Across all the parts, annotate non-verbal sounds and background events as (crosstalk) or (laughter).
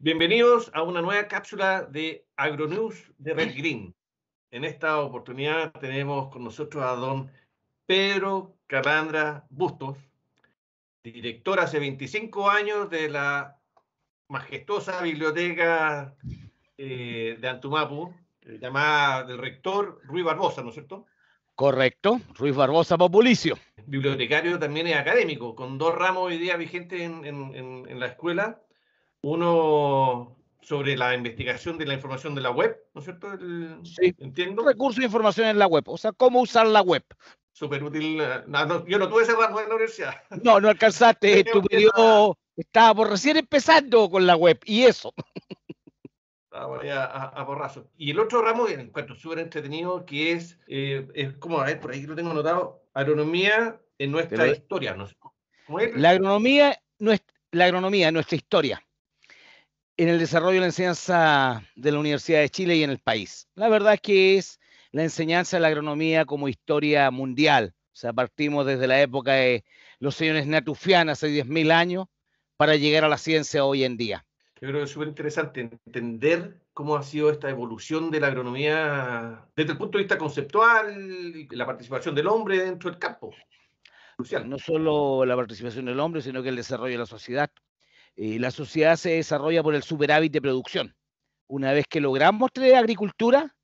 Bienvenidos a una nueva cápsula de Agronews de Red Green. En esta oportunidad tenemos con nosotros a don Pedro Calandra Bustos, director hace 25 años de la majestuosa biblioteca eh, de Antumapu, eh, llamada del rector Ruiz Barbosa, ¿no es cierto? Correcto, Ruiz Barbosa Populicio. Bibliotecario también es académico, con dos ramos hoy día vigentes en, en la escuela uno sobre la investigación de la información de la web, ¿no es cierto? sí. Entiendo. Recursos de información en la web, o sea, cómo usar la web. Súper útil. Eh, yo no tuve ese ramo en la universidad. (laughs) No, no alcanzaste. tu recién empezando con la web y eso. (laughs) Estaba a, a, a, borrazo. Y el otro ramo, en encuentro súper entretenido, que es, eh, es como, a ver, por ahí lo tengo notado, agronomía en nuestra historia. La agronomía, la agronomía en nuestra historia en el desarrollo de la enseñanza de la Universidad de Chile y en el país. La verdad es que es la enseñanza de la agronomía como historia mundial. O sea, partimos desde la época de los señores Natufian hace 10.000 años para llegar a la ciencia hoy en día. Yo creo que es súper interesante entender cómo ha sido esta evolución de la agronomía desde el punto de vista conceptual, y la participación del hombre dentro del campo. No solo la participación del hombre, sino que el desarrollo de la sociedad eh, la sociedad se desarrolla por el superávit de producción. Una vez que logramos tener agricultura,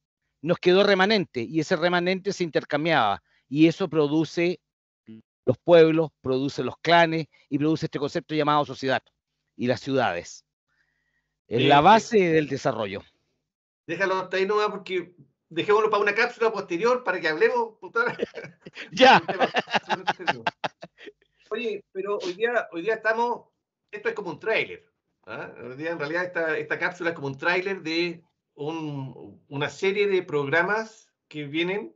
nos quedó remanente y ese remanente se intercambiaba y eso produce los pueblos, produce los clanes y produce este concepto llamado sociedad y las ciudades. Es la base del desarrollo. Déjalo hasta ahí nomás porque dejémoslo para una cápsula posterior para que hablemos. (laughs) ya. (laughs) Oye, pero hoy día, hoy día estamos es como un tráiler. ¿ah? En realidad esta, cápsula es como un tráiler de una serie de programas que vienen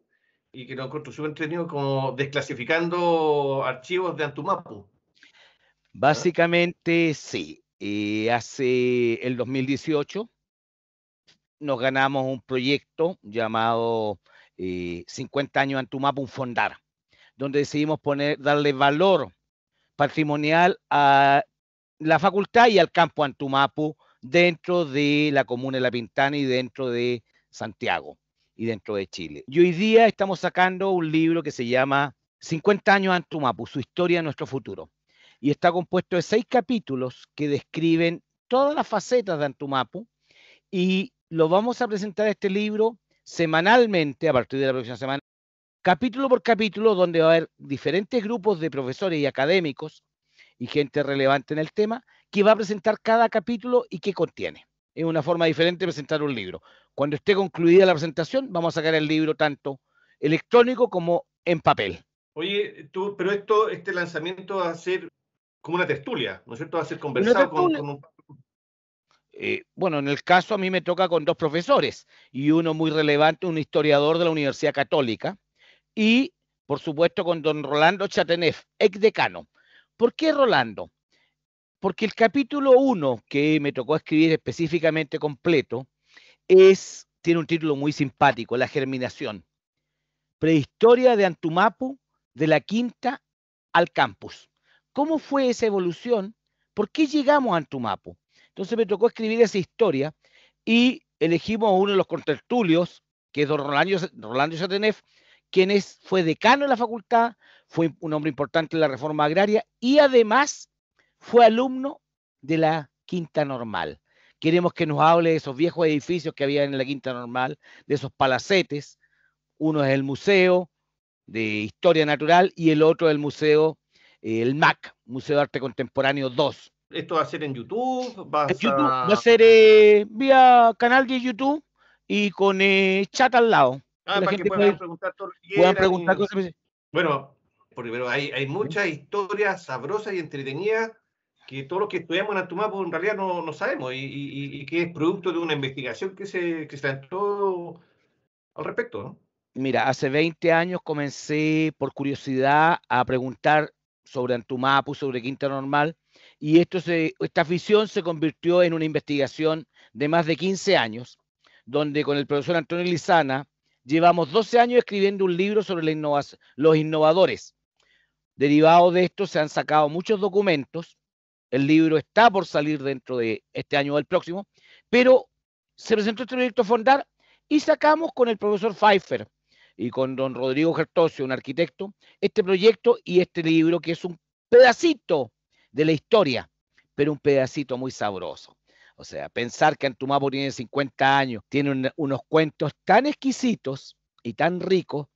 y que nos construyó como desclasificando archivos de Antumapu. Básicamente sí. Eh, hace el 2018 nos ganamos un proyecto llamado 50 eh, años Antumapu Fondar, donde decidimos poner, darle valor patrimonial a la facultad y al campo Antumapu dentro de la comuna de La Pintana y dentro de Santiago y dentro de Chile. Y hoy día estamos sacando un libro que se llama 50 años Antumapu, su historia, nuestro futuro. Y está compuesto de seis capítulos que describen todas las facetas de Antumapu y lo vamos a presentar este libro semanalmente a partir de la próxima semana, capítulo por capítulo, donde va a haber diferentes grupos de profesores y académicos y gente relevante en el tema, que va a presentar cada capítulo y qué contiene. Es una forma diferente de presentar un libro. Cuando esté concluida la presentación, vamos a sacar el libro tanto electrónico como en papel. Oye, tú, pero esto, este lanzamiento va a ser como una tertulia, ¿no es cierto? Va a ser conversado con, un... Eh, bueno, en el caso a mí me toca con dos profesores y uno muy relevante, un historiador de la Universidad Católica y, por supuesto, con don Rolando Chatenef, ex decano. ¿Por qué Rolando? Porque el capítulo 1, que me tocó escribir específicamente completo, es, tiene un título muy simpático, La germinación. Prehistoria de Antumapu, de la quinta al campus. ¿Cómo fue esa evolución? ¿Por qué llegamos a Antumapu? Entonces me tocó escribir esa historia y elegimos a uno de los contertulios, que es don Rolando, Rolando quien fue decano de la facultad, fue un hombre importante en la reforma agraria y además fue alumno de la Quinta Normal. Queremos que nos hable de esos viejos edificios que había en la Quinta Normal, de esos palacetes. Uno es el Museo de Historia Natural y el otro es el Museo, eh, el MAC, Museo de Arte Contemporáneo 2. ¿Esto va a ser en YouTube? Va a ser eh, vía canal de YouTube y con eh, chat al lado. Ah, que puedan preguntar todo Bueno, porque pero hay, hay muchas historias sabrosas y entretenidas que todos los que estudiamos en Antumapo pues, en realidad no, no sabemos y, y, que es producto de una investigación que se, que se todo al respecto. ¿no? Mira, hace 20 años comencé por curiosidad a preguntar sobre Antumapu, pues, sobre Quinta Normal, y esto se, esta afición se convirtió en una investigación de más de 15 años, donde con el profesor Antonio Lizana llevamos 12 años escribiendo un libro sobre la los innovadores, Derivado de esto se han sacado muchos documentos. El libro está por salir dentro de este año o el próximo, pero se presentó este proyecto Fondar y sacamos con el profesor Pfeiffer y con don Rodrigo Gertosio, un arquitecto, este proyecto y este libro que es un pedacito de la historia, pero un pedacito muy sabroso. O sea, pensar que Antumapo tiene 50 años, tiene unos cuentos tan exquisitos y tan ricos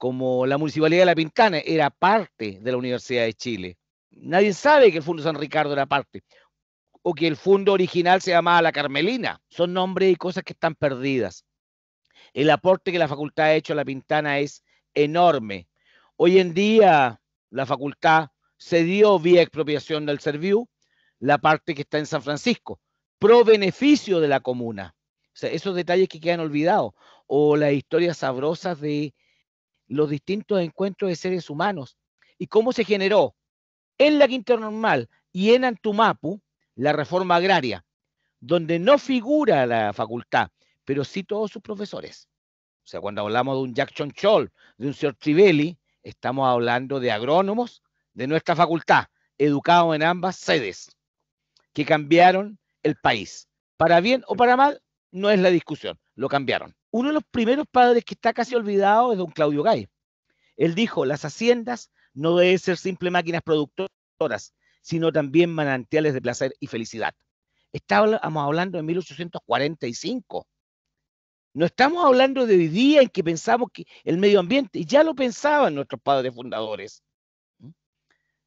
como la Municipalidad de La Pintana era parte de la Universidad de Chile. Nadie sabe que el Fundo San Ricardo era parte o que el fondo original se llamaba La Carmelina. Son nombres y cosas que están perdidas. El aporte que la facultad ha hecho a La Pintana es enorme. Hoy en día la facultad cedió, vía expropiación del Serviu la parte que está en San Francisco, pro beneficio de la comuna. sea, esos detalles que quedan olvidados o las historias sabrosas de los distintos encuentros de seres humanos y cómo se generó en la Quinta Normal y en Antumapu la reforma agraria, donde no figura la facultad, pero sí todos sus profesores. O sea, cuando hablamos de un Jackson Chonchol, de un señor Trivelli, estamos hablando de agrónomos de nuestra facultad, educados en ambas sedes, que cambiaron el país. Para bien o para mal, no es la discusión, lo cambiaron uno de los primeros padres que está casi olvidado es don Claudio Gay. Él dijo, las haciendas no deben ser simples máquinas productoras, sino también manantiales de placer y felicidad. Estábamos hablando de 1845. No estamos hablando de hoy día en que pensamos que el medio ambiente, y ya lo pensaban nuestros padres fundadores,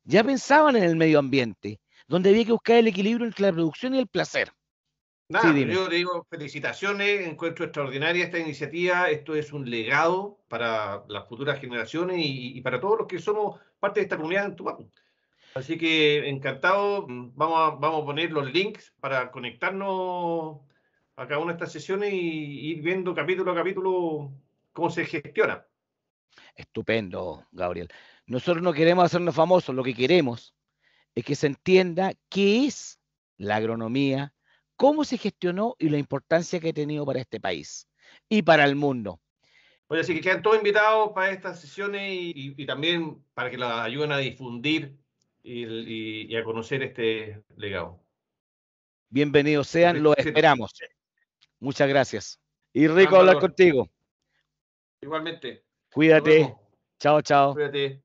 ya pensaban en el medio ambiente, donde había que buscar el equilibrio entre la producción y el placer. Nada, yo digo felicitaciones, encuentro extraordinaria esta iniciativa, esto es un legado para las futuras generaciones y, para todos los que somos parte de esta comunidad en Tupac. Así que encantado, mm, vamos a, vamos a poner los links para conectarnos a cada una de estas sesiones y ir viendo capítulo a capítulo cómo se gestiona. Estupendo, Gabriel. Nosotros no queremos hacernos famosos, lo que queremos es que se entienda qué es la agronomía cómo se gestionó y la importancia que ha tenido para este país y para el mundo. Oye, así que quedan todos invitados para estas sesiones y, también para que la ayuden a difundir y, a conocer este legado. Bienvenidos sean, los esperamos. Muchas gracias. Y rico hablar contigo. Igualmente. Cuídate. Chao, chao. Cuídate.